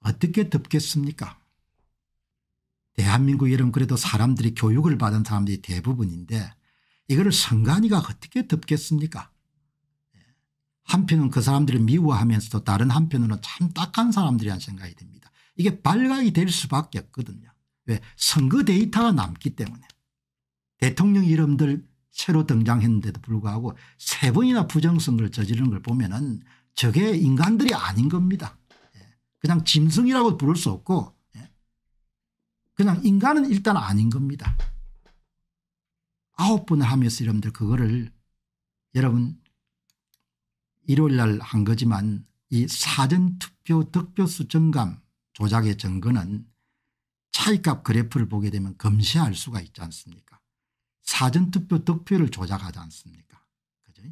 어떻게 덮겠습니까 대한민국 이름 그래도 사람들이 교육을 받은 사람들이 대부분인데 이거를 선관위가 어떻게 덮겠습니까 예. 한편은 그 사람들을 미워하면서도 다른 한편으로는 참 딱한 사람들이란 생각이 듭니다. 이게 발각이 될 수밖에 없거든요. 왜 선거 데이터가 남기 때문에 대통령 이름들 새로 등장했는데도 불구하고 세 번이나 부정선거를 저지른 걸 보면 은 저게 인간들이 아닌 겁니다. 그냥 짐승이라고 부를 수 없고 예. 그냥 인간은 일단 아닌 겁니다. 아홉 번을 하면서 여러분들 그거를 여러분 일요일 날 한 거지만 이 사전투표 득표수 정감 조작의 증거는 차이값 그래프를 보게 되면 검시할 수가 있지 않습니까 사전투표 득표를 조작하지 않습니까 그죠?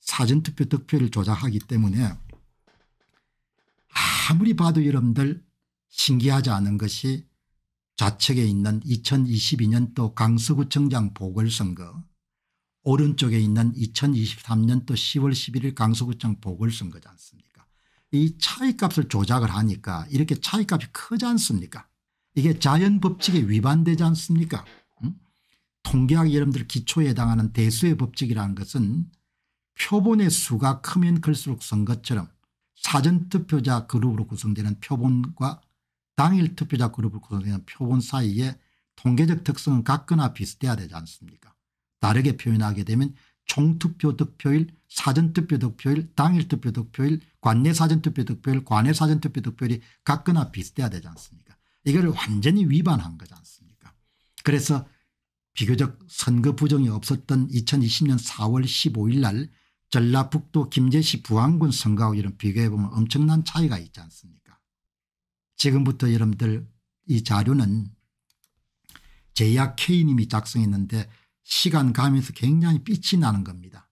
사전투표 득표를 조작하기 때문에 아무리 봐도 여러분들 신기하지 않은 것이 좌측에 있는 2022년도 강서구청장 보궐선거 오른쪽에 있는 2023년도 10월 11일 강서구청 보궐선거지 않습니까 이 차이값을 조작을 하니까 이렇게 차이값이 크지 않습니까 이게 자연법칙에 위반되지 않습니까 음? 통계학 여러분들 기초에 해당하는 대수의 법칙이라는 것은 표본의 수가 크면 클수록 선거처럼 사전투표자 그룹으로 구성되는 표본과 당일 투표자 그룹으로 구성되는 표본 사이에 통계적 특성은 같거나 비슷해야 되지 않습니까 다르게 표현하게 되면 총투표 득표일 사전투표 득표일 당일투표 득표일 관내사전투표 득표일 관외사전투표 득표일이 같거나 비슷해야 되지 않습니까 이걸 완전히 위반한 거지 않습니까 그래서 비교적 선거 부정이 없었던 2020년 4월 15일 날 전라북도 김제시 부안군 선거하고 이런 비교해 보면 엄청난 차이가 있지 않습니까 지금부터 여러분들 이 자료는 제약 K님이 작성했는데 시간 가면서 굉장히 빛이 나는 겁니다.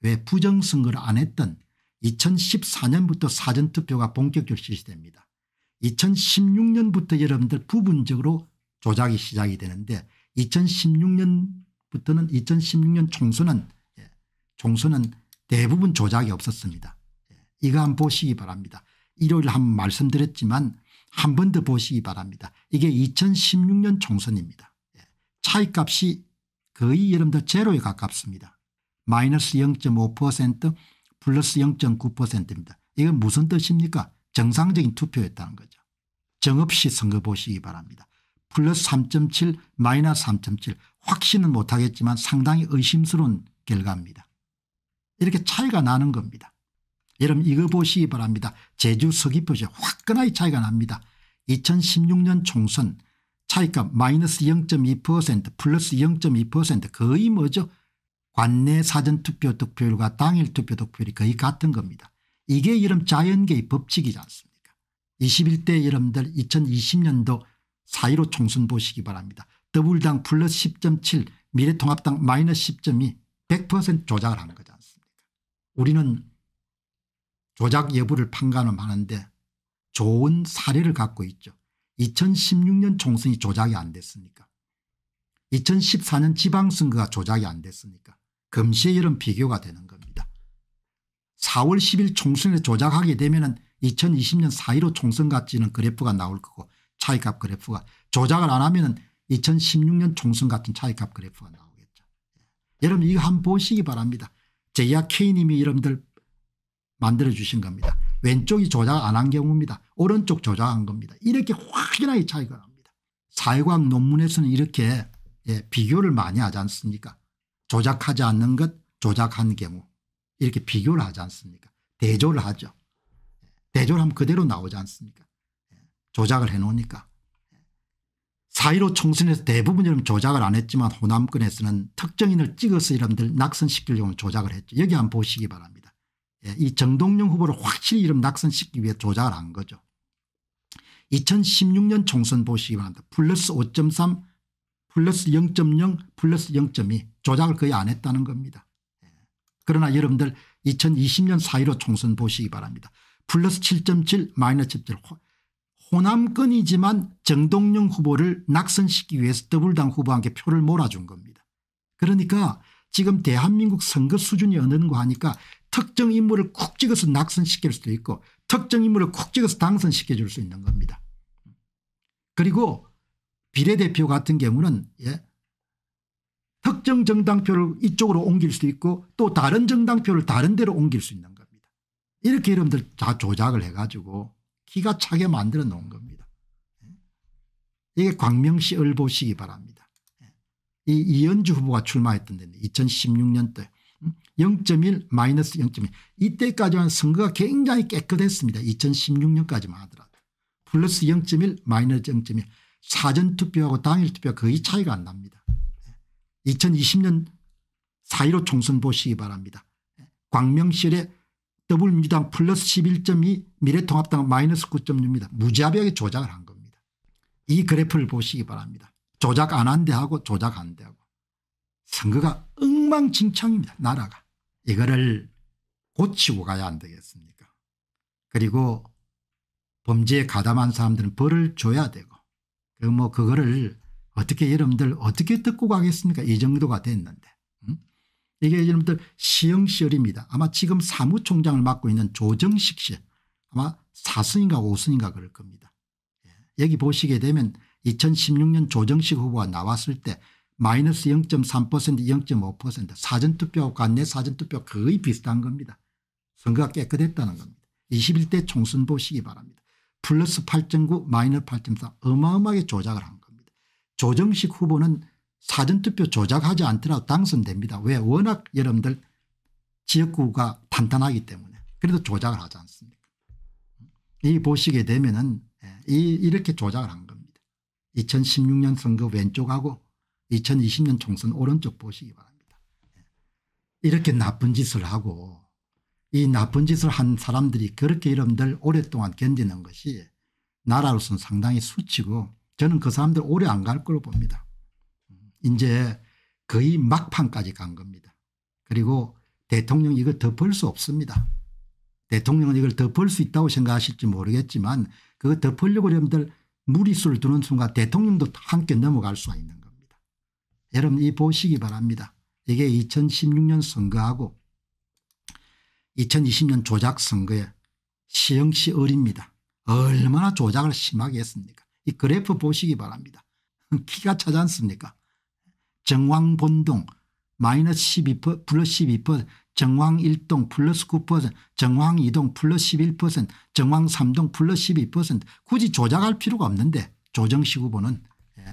왜 부정선거를 안 했던 2014년부터 사전투표가 본격적으로 실시됩니다. 2016년부터 여러분들 부분적으로 조작이 시작이 되는데 2016년부터는 2016년 총선은 예, 총선은 대부분 조작이 없었습니다. 예, 이거 한번 보시기 바랍니다. 일요일 에 한번 말씀드렸지만 한 번 더 보시기 바랍니다. 이게 2016년 총선입니다. 예, 차이값이 거의 여러분들 제로에 가깝습니다. 마이너스 0.5% 플러스 0.9%입니다. 이건 무슨 뜻입니까 정상적인 투표였다는 거죠. 정없이 선거 보시기 바랍니다. 플러스 3.7 마이너스 3.7 확신은 못하겠지만 상당히 의심스러운 결과입니다. 이렇게 차이가 나는 겁니다. 여러분 이거 보시기 바랍니다. 제주 서귀포시 화끈하게 차이가 납니다. 2016년 총선 차이값 마이너스 0.2% 플러스 0.2% 거의 뭐죠 관내 사전투표 득표율과 당일 투표 득표율이 거의 같은 겁니다. 이게 여름 자연계의 법칙이지 않습니까 21대 여러분들 2020년도 4.15 총선 보시기 바랍니다. 더불당 플러스 10.7 미래통합당 마이너스 10.2 100% 조작을 한 거죠. 우리는 조작 여부를 판가름하는데 좋은 사례를 갖고 있죠. 2016년 총선이 조작이 안됐습니까 2014년 지방선거가 조작이 안됐습니까 금시의 여름 비교가 되는 겁니다. 4월 10일 총선에 조작하게 되면 2020년 4.15 총선 같지는 그래프가 나올 거고 차이값 그래프가 조작을 안 하면 2016년 총선 같은 차이값 그래프가 나오겠죠. 예. 여러분 이거 한번 보시기 바랍니다. 제이아 K님이 여러분들 만들어주신 겁니다. 왼쪽이 조작 안 한 경우입니다. 오른쪽 조작한 겁니다. 이렇게 확연하게 차이가 납니다. 사회과학 논문에서는 이렇게 예, 비교를 많이 하지 않습니까 조작하지 않는 것 조작한 경우 이렇게 비교를 하지 않습니까 대조를 하죠. 예, 대조를 하면 그대로 나오지 않습니까 예, 조작을 해놓으니까 4.15 총선에서 대부분 여러분 조작을 안 했지만 호남권에서는 특정인을 찍어서 여러분들 낙선시키려고 조작을 했죠. 여기 한번 보시기 바랍니다. 예, 이 정동영 후보를 확실히 이름 낙선시키기 위해 조작을 한 거죠. 2016년 총선 보시기 바랍니다. 플러스 5.3 플러스 0.0 플러스 0.2 조작을 거의 안 했다는 겁니다. 예. 그러나 여러분들 2020년 4.15 총선 보시기 바랍니다. 플러스 7.7 마이너스 7.7 호남권이지만 정동영 후보를 낙선시키기 위해서 더불당 후보한테 표를 몰아준 겁니다. 그러니까 지금 대한민국 선거 수준이 어느가 하니까 특정 인물을 콕 찍어서 낙선시킬 수도 있고 특정 인물을 콕 찍어서 당선시켜줄 수 있는 겁니다. 그리고 비례대표 같은 경우는 예, 특정 정당표를 이쪽으로 옮길 수도 있고 또 다른 정당표를 다른 데로 옮길 수 있는 겁니다. 이렇게 여러분들 다 조작을 해가지고 기가 차게 만들어 놓은 겁니다. 예? 이게 광명시 을 보시기 바랍니다. 예? 이 이현주 후보가 출마했던 데 2016년도 0.1 마이너스 0.1 이때까지만 선거가 굉장히 깨끗했습니다. 2016년까지만 하더라도 플러스 0.1 마이너스 0.1 사전투표하고 당일투표 거의 차이가 안 납니다. 2020년 예? 4.15 총선 보시기 바랍니다. 광명시의 더불어민주당 플러스 11.2 미래통합당 마이너스 9.6입니다. 무자비하게 조작을 한 겁니다. 이 그래프를 보시기 바랍니다. 조작 안한대하고 조작 안 데하고 선거가 엉망진창입니다. 나라가. 이거를 고치고 가야 안 되겠습니까 그리고 범죄에 가담한 사람들은 벌을 줘야 되고 그 뭐 그거를 어떻게 여러분들 어떻게 듣고 가겠습니까 이 정도가 됐는데 이게 여러분들 시흥시절입니다. 아마 지금 사무총장을 맡고 있는 조정식 씨 아마 4승인가 5승인가 그럴 겁니다. 예, 여기 보시게 되면 2016년 조정식 후보가 나왔을 때 마이너스 0.3% 0.5%사전투표관내 사전투표 거의 비슷한 겁니다. 선거가 깨끗했다는 겁니다. 21대 총선 보시기 바랍니다. 플러스 8.9 마이너스 8.4 어마어마하게 조작을 한 겁니다. 조정식 후보는 사전투표 조작하지 않더라도 당선됩니다. 왜 워낙 여러분들 지역구가 탄탄하기 때문에 그래도 조작을 하지 않습니까 이 보시게 되면 은 예, 이렇게 조작을 한 겁니다. 2016년 선거 왼쪽하고 2020년 총선 오른쪽 보시기 바랍니다. 예. 이렇게 나쁜 짓을 하고 이 나쁜 짓을 한 사람들이 그렇게 여러분들 오랫동안 견디는 것이 나라로서는 상당히 수치고 저는 그 사람들 오래 안 갈 걸로 봅니다. 이제 거의 막판까지 간 겁니다. 그리고 대통령 이걸 덮을 수 없습니다. 대통령은 이걸 덮을 수 있다고 생각하실지 모르겠지만 그거 덮으려고 그러면 무리수를 두는 순간 대통령도 함께 넘어갈 수가 있는 겁니다. 여러분 이 보시기 바랍니다. 이게 2016년 선거하고 2020년 조작 선거에 시영시 어립니다. 얼마나 조작을 심하게 했습니까 이 그래프 보시기 바랍니다. 키가 차지 않습니까 정왕본동 마이너스 12% 플러스 12% 정황 1동 플러스 9% 정황 2동 플러스 11% 정황 3동 플러스 12% 굳이 조작할 필요가 없는데 조정식 후보는 예.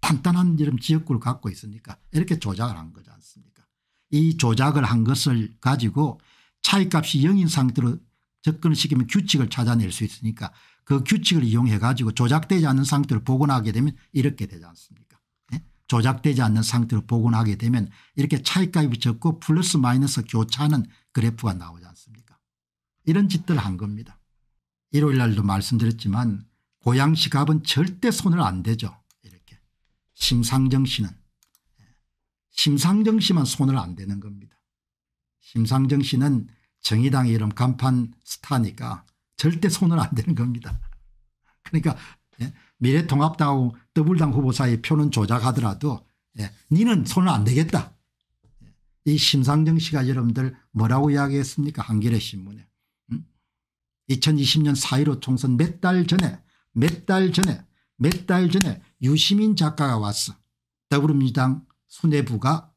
단단한 이런 지역구를 갖고 있으니까 이렇게 조작을 한 거지 않습니까 이 조작을 한 것을 가지고 차이값이 0인 상태로 접근을 시키면 규칙을 찾아낼 수 있으니까 그 규칙을 이용해 가지고 조작되지 않은 상태로 복원하게 되면 이렇게 되지 않습니까 조작되지 않는 상태로 복원하게 되면 이렇게 차이값이 적고 플러스 마이너스 교차하는 그래프가 나오지 않습니까 이런 짓들 한 겁니다. 일요일 날도 말씀드렸지만 고양시 갑은 절대 손을 안 대죠. 이렇게 심상정 씨는 예. 심상정 씨만 손을 안 대는 겁니다. 심상정 씨는 정의당 이름 간판 스타니까 절대 손을 안 대는 겁니다. 그러니까 예. 미래통합당하고 더불당 후보 사이 표는 조작하더라도 예, 니는 손을 안 대겠다. 예, 이 심상정 씨가 여러분들 뭐라고 이야기했습니까 한겨레 신문에. 음? 2020년 4.15 총선 몇 달 전에 몇 달 전에 몇 달 전에 유시민 작가가 왔어. 더불어민주당 수뇌부가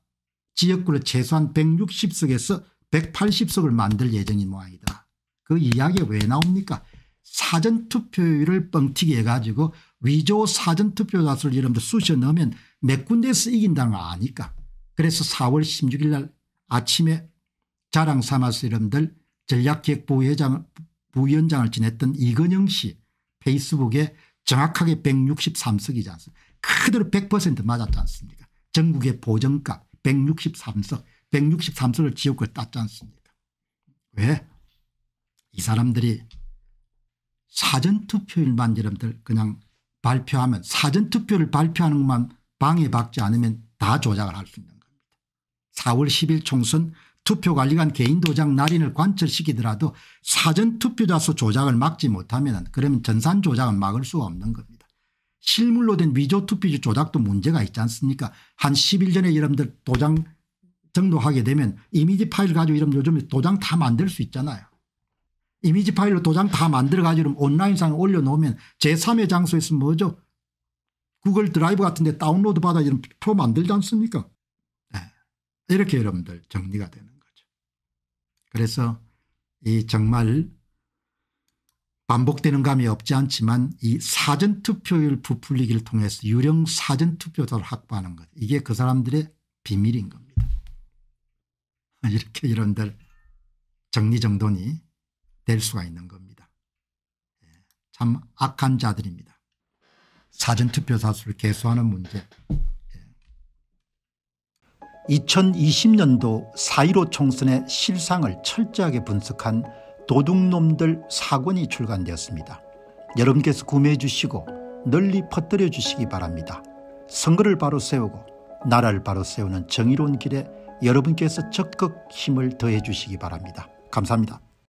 지역구를 최소한 160석에서 180석을 만들 예정인 모양이다. 그 이야기 왜 나옵니까 사전투표율을 뻥튀기 해가지고 위조 사전투표자수를 여러분들 쑤셔 넣으면 몇 군데에서 이긴다는 거 아니까. 그래서 4월 16일 날 아침에 자랑 삼아서 여러분들 전략기획 부회장 부위원장을 지냈던 이건영 씨 페이스북에 정확하게 163석이지 않습니까 그대로 100% 맞았지 않습니까 전국의 보정값 163석 163석을 지옥을 땄지 않습니까 왜? 이 사람들이 사전투표일만 여러분들 그냥 발표하면 사전투표를 발표하는 것만 방해받지 않으면 다 조작을 할 수 있는 겁니다. 4월 10일 총선 투표관리관 개인도장 날인을 관철시키더라도 사전투표자수 조작을 막지 못하면 그러면 전산 조작은 막을 수가 없는 겁니다. 실물로 된 위조투표지 조작도 문제가 있지 않습니까 한 10일 전에 여러분들 도장 등록하게 되면 이미지 파일 가지고 이런 요즘에 도장 다 만들 수 있잖아요. 이미지 파일로 도장 다 만들어가지고 온라인상에 올려놓으면 제3의 장소에서 뭐죠? 구글 드라이브 같은 데 다운로드 받아 이런 프로 만들지 않습니까? 네. 이렇게 여러분들 정리가 되는 거죠. 그래서 이 정말 반복되는 감이 없지 않지만 이 사전투표율 부풀리기를 통해서 유령 사전투표자를 확보하는 것 이게 그 사람들의 비밀인 겁니다. 이렇게 여러분들 정리정돈이 될 수가 있는 겁니다. 예, 참 악한 자들입니다. 사전투표 사수를 개수하는 문제 2020년도 예. 4.15 총선의 실상을 철저하게 분석한 도둑놈들 사권이 출간되었습니다. 여러분께서 구매해 주시고 널리 퍼뜨려 주시기 바랍니다. 선거를 바로 세우고 나라를 바로 세우는 정의로운 길에 여러분께서 적극 힘을 더해 주시기 바랍니다. 감사합니다.